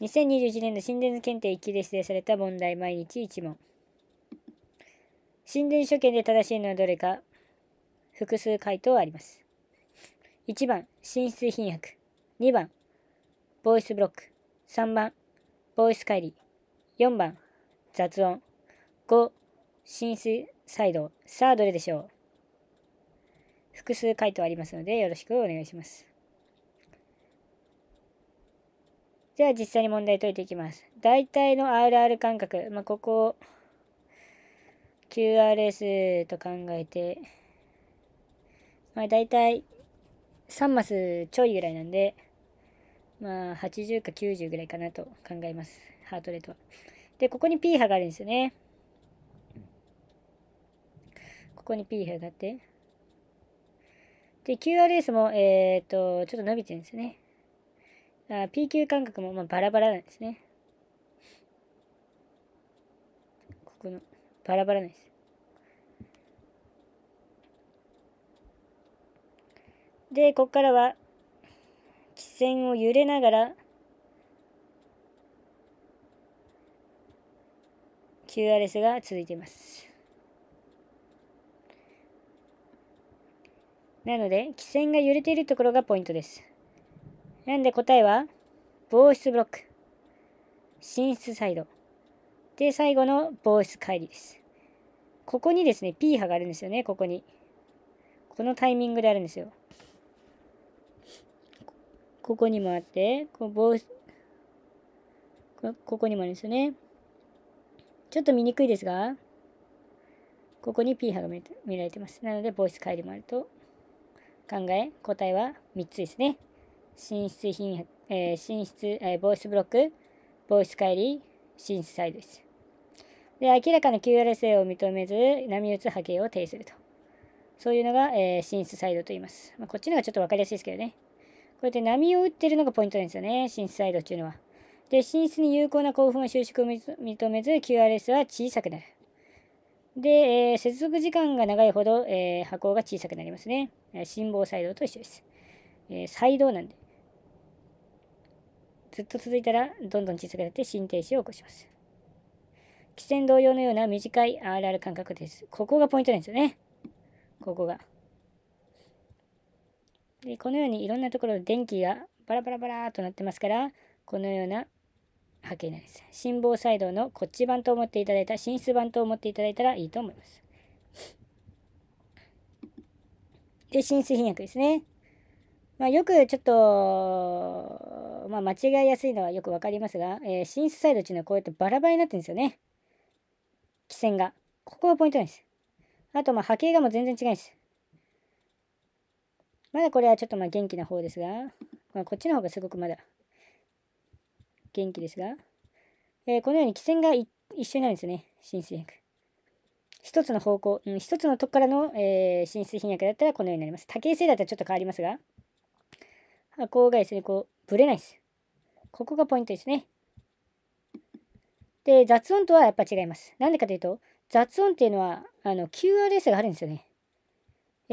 2021年度心電図検定1級で指定された問題毎日1問。心電所見で正しいのはどれか複数回答あります。1番、浸水品薬。2番、ボイスブロック。3番、ボイス乖り。4番、雑音。5、浸水イ動。さあ、どれでしょう複数回答ありますので、よろしくお願いします。じゃあ実際に問題解いていきます。大体の RR 間隔、まあ、ここを QRS と考えて、まあ、大体3マスちょいぐらいなんで、まあ、80か90ぐらいかなと考えます。ハートレートは。で、ここに P 波があるんですよね。ここに P 波があって。で、QRS も、えっ、ー、と、ちょっと伸びてるんですよね。P 級感覚もまあバラバラなんですね。ここの、バラバラなんです。で、ここからは、気線を揺れながら、QRS が続いています。なので、気線が揺れているところがポイントです。なんで答えは、防湿ブロック。寝室サイド。で、最後の防湿帰離です。ここにですね、P 波があるんですよね、ここに。このタイミングであるんですよ。ここにもあって、こう防こここにもあるんですよね。ちょっと見にくいですが、ここに P 波が見られてます。なので、防湿帰りもあると考え、答えは3つですね。寝出品、えー、出、えー、ボイスブロック、ボイス帰り、寝出サイドです。で、明らかな QRSA を認めず、波打つ波形を定すると。そういうのが、えー、出サイドと言います。まあ、こっちの方がちょっと分かりやすいですけどね。こうやって波を打ってるのがポイントなんですよね、寝出サイドっていうのは。で、進出に有効な興奮収縮を認めず、QRS は小さくなる。で、えー、接続時間が長いほど、えー、波が小さくなりますね。え房サイドと一緒です。えー、サイドなんで。ずっと続いたらどんどん小さくなって心停止を起こします。汽船同様のような短い RR 感覚です。ここがポイントなんですよね。ここが。でこのようにいろんなところで電気がバラバラバラーとなってますから、このような波形なんです。心房細動のこっち版と思っていただいた、心室版と思っていただいたらいいと思います。で、心室頻躍ですね。まあ、よくちょっと、まあ、間違いやすいのはよく分かりますが、えー、シンセサイドっていうのはこうやってバラバラになってるんですよね。基線が。ここがポイントなんです。あと、まあ、波形がもう全然違うんです。まだこれはちょっとまあ元気な方ですが、まあ、こっちの方がすごくまだ元気ですが、えー、このように基線が一緒になるんですよね、浸水薬。一つの方向、うん、一つのとこからの、えー、浸水品薬だったらこのようになります。多形性だったらちょっと変わりますが、箱がですね、こう、ぶれないです。ここがポイントですね。で、雑音とはやっぱ違います。なんでかというと、雑音っていうのは、あの、QRS があるんですよね。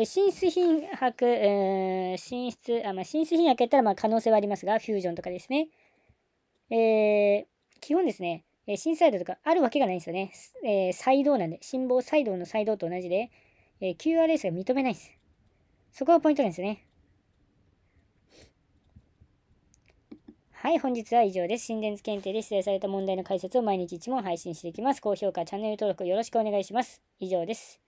浸室品白、えー、寝室、あ、まあ、進品白やったら、まあ、可能性はありますが、フュージョンとかですね。えー、基本ですね、え、ンサイドとかあるわけがないんですよね。えー、細動なんで、心房細動の細動と同じで、えー、QRS が認めないんです。そこがポイントなんですよね。はい、本日は以上です。心電図検定で指定された問題の解説を毎日1問配信していきます。高評価、チャンネル登録よろしくお願いします。以上です。